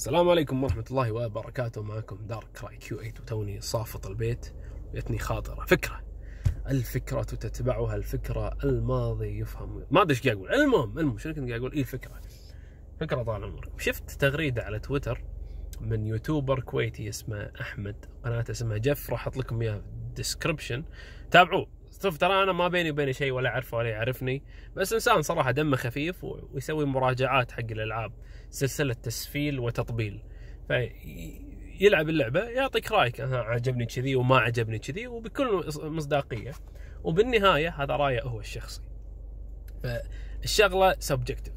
السلام عليكم ورحمة الله وبركاته معكم دارك راي كيو 8 وتوني صافط البيت جتني خاطرة فكرة الفكرة تتبعها الفكرة الماضي يفهم ما ادري ايش قاعد اقول المهم المهم شنو كنت قاعد اقول اي فكرة فكرة طال عمرك شفت تغريدة على تويتر من يوتيوبر كويتي اسمه احمد قناته اسمها جف راح احط لكم اياها في الديسكربشن تابعوه شوف طيب، ترى انا ما بيني وبينه شيء ولا اعرفه ولا يعرفني بس انسان صراحه دمه خفيف ويسوي مراجعات حق الالعاب سلسله تسفيل وتطبيل فيلعب اللعبه يعطيك رايك انا عجبني كذي وما عجبني كذي وبكل مصداقيه وبالنهايه هذا رايه هو الشخصي فالشغله سبجكتيف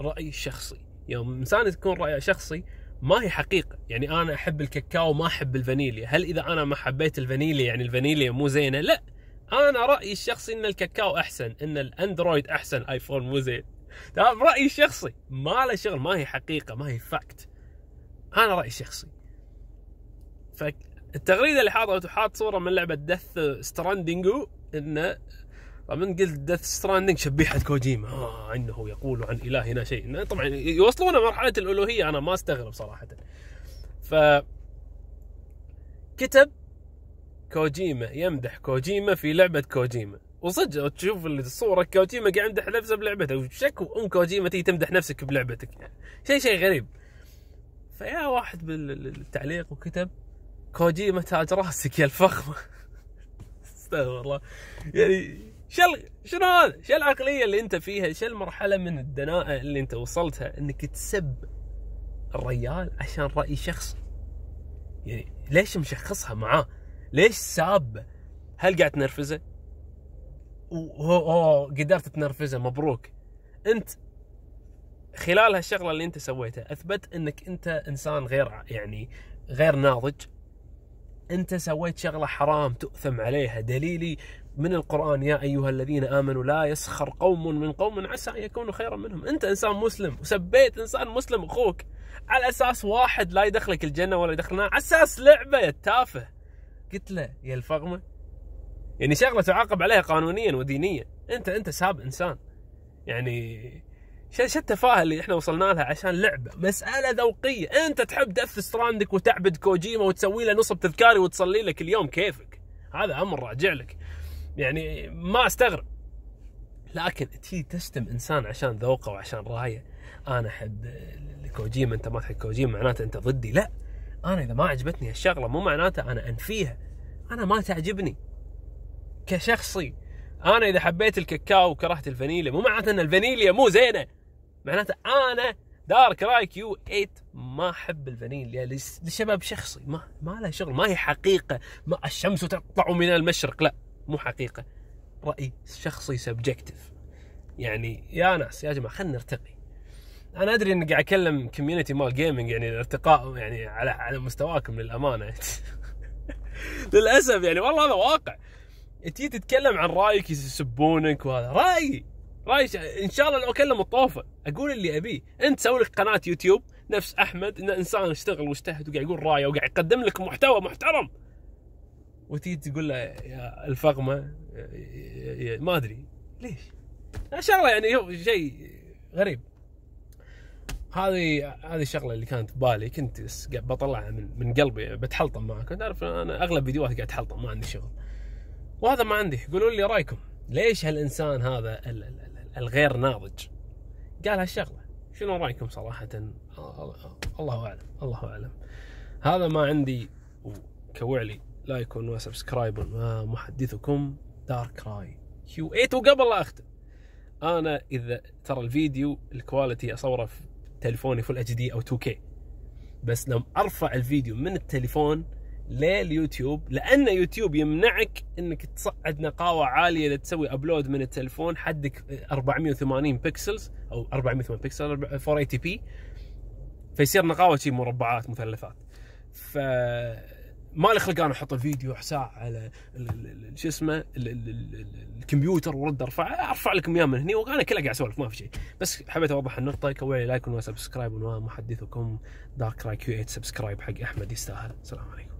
راي شخصي يوم يعني انسان تكون رايه شخصي ما هي حقيقه يعني انا احب الكاكاو ما احب الفانيليا هل اذا انا ما حبيت الفانيليا يعني الفانيليا مو زينه لا انا رايي الشخصي ان الكاكاو احسن ان الاندرويد احسن ايفون مو زين تمام رايي الشخصي ما له شغل ما هي حقيقه ما هي فاكت انا رايي الشخصي فالتغريده اللي حاطه حاط صوره من لعبه دث ستراندنج انه طبعا قلت ديث ستراندنج شبيحه كوجيما آه انه يقول عن الهنا شيء طبعا يوصلون مرحله الالوهيه انا ما استغرب صراحه ف كتب كوجيما يمدح كوجيما في لعبه كوجيما وصدق تشوف الصوره كوجيما قاعد يمدح نفسه بلعبته وشكو ام كوجيما تيجي تمدح نفسك بلعبتك شيء شيء غريب فيا واحد بالتعليق وكتب كوجيما تاج راسك يا الفخمه استغفر الله يعني شل شنو هذا؟ شو العقليه اللي انت فيها؟ شو المرحله من الدناءه اللي انت وصلتها انك تسب الريال عشان راي شخص؟ يعني ليش مشخصها معاه؟ ليش ساب هل قاعد تنرفزه اوه قدرت تنرفزه مبروك انت خلال هالشغله اللي انت سويتها اثبت انك انت انسان غير يعني غير ناضج انت سويت شغله حرام تؤثم عليها دليلي من القران يا ايها الذين امنوا لا يسخر قوم من قوم عسى ان يكونوا خيرا منهم انت انسان مسلم وسبيت انسان مسلم اخوك على اساس واحد لا يدخلك الجنه ولا يدخلنا على اساس لعبه يا تافه الكتله يا الفغمه يعني شغله تعاقب عليها قانونيا ودينيا انت انت ساب انسان يعني شو التفاهه اللي احنا وصلنا لها عشان لعبه مساله ذوقيه انت تحب دف ستراندك وتعبد كوجيما وتسوي له نصب تذكاري وتصلي لك اليوم كيفك هذا امر راجع لك يعني ما استغرب لكن تي تشتم انسان عشان ذوقه وعشان رايه انا احب كوجيما انت ما تحب كوجيما معناته انت ضدي لا انا اذا ما عجبتني هالشغله مو معناته انا انفيها انا ما تعجبني كشخصي انا اذا حبيت الكاكاو وكرهت الفانيليا مو معناته ان الفانيليا مو زينه معناته انا دارك راي كيو 8 ما احب الفانيليا لسبب شخصي ما ما لها شغل ما هي حقيقه ما الشمس تطلع من المشرق لا مو حقيقه راي شخصي سبجكتيف يعني يا ناس يا جماعه خلينا نرتقي انا ادري اني قاعد اكلم كوميونتي مال جيمنج يعني الارتقاء يعني على على مستواكم للامانه للاسف يعني والله هذا واقع تجي تتكلم عن رايك يسبونك وهذا رايي رايي ان شاء الله لو اكلم الطوفه اقول اللي ابيه انت سوي لك قناه يوتيوب نفس احمد إن انسان اشتغل واجتهد وقاعد يقول رايه وقاعد يقدم لك محتوى محترم وتيجي تقول له يا الفقمه ما ادري ليش ان شاء الله يعني شيء غريب هذه هذه الشغله اللي كانت ببالي كنت قاعد بطلعها من من قلبي بتحلطم معك كنت اعرف انا اغلب فيديوهاتي قاعد تحلطم ما عندي شغل وهذا ما عندي قولوا لي رايكم ليش هالانسان هذا الغير ناضج قال هالشغله شنو رايكم صراحه الله اعلم الله اعلم هذا ما عندي كوعلي لايك وسبسكرايب ومحدثكم دارك راي كيو 8 وقبل لا اختم انا اذا ترى الفيديو الكواليتي اصوره في تليفوني فول اتش دي او 2 كي بس لما ارفع الفيديو من التليفون لليوتيوب لان يوتيوب يمنعك انك تصعد نقاوه عاليه لتسوي ابلود من التليفون حدك 480 بكسلز او 480 بكسل 480 بي فيصير نقاوه شي مربعات مثلثات ف ما لي خلق انا احط الفيديو حساء على شو اسمه الكمبيوتر وارد ارفعه ارفع لكم اياه من هني وانا كله قاعد اسولف ما في شيء بس حبيت اوضح النقطه كوي لايك وسبسكرايب سبسكرايب محدثكم دارك راي كيو 8 سبسكرايب حق احمد يستاهل السلام عليكم